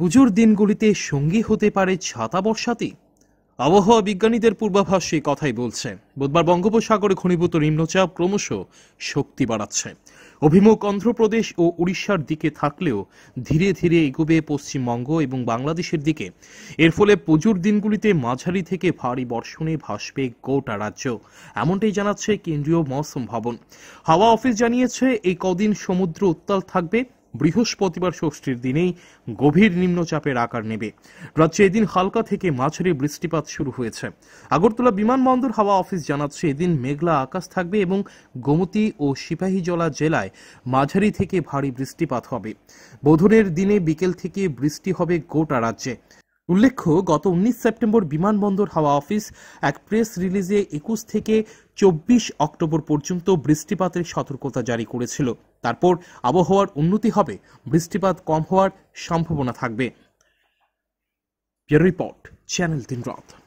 পুজোর দিনগুলিতে সঙ্গী হতে পারে ছাতা বর্ষাতি আবহাওয়া বিজ্ঞানীদের পূর্বাভাস সেই কথাই বলছে বুধবার বঙ্গোপসাগরে ঘনীভূত নিম্নচাপ ক্রমশ শক্তি বাড়াচ্ছে অভিমুখ অন্ধ্রপ্রদেশ ও উড়িষ্যার দিকে থাকলেও ধীরে ধীরে এগোবে পশ্চিমবঙ্গ এবং বাংলাদেশের দিকে এর ফলে পুজোর দিনগুলিতে মাঝারি থেকে ভারী বর্ষণে ভাসবে গোটা রাজ্য এমনটাই জানাচ্ছে কেন্দ্রীয় মৌসুম ভবন হাওয়া অফিস জানিয়েছে এই কদিন সমুদ্র উত্তাল থাকবে বৃহস্পতিবার ষষ্ঠীর দিনেই গভীর নিম্নচাপের আকার নেবে রাজ্যে এদিন হালকা থেকে মাঝারি বৃষ্টিপাত শুরু হয়েছে আগরতলা বিমানবন্দর হাওয়া অফিস জানাচ্ছে এদিন মেঘলা আকাশ থাকবে এবং গোমতী ও সিপাহীজলা জেলায় মাঝারি থেকে ভারী বৃষ্টিপাত হবে বোধনের দিনে বিকেল থেকে বৃষ্টি হবে গোটা রাজ্যে উল্লেখ্য গত উনিশ সেপ্টেম্বর বিমানবন্দর হাওয়া অফিস এক প্রেস রিলিজে একুশ থেকে চব্বিশ অক্টোবর পর্যন্ত বৃষ্টিপাতের সতর্কতা জারি করেছিল তারপর আবহাওয়ার উন্নতি হবে বৃষ্টিপাত কম হওয়ার সম্ভাবনা থাকবে রিপোর্ট চ্যানেল তিন রথ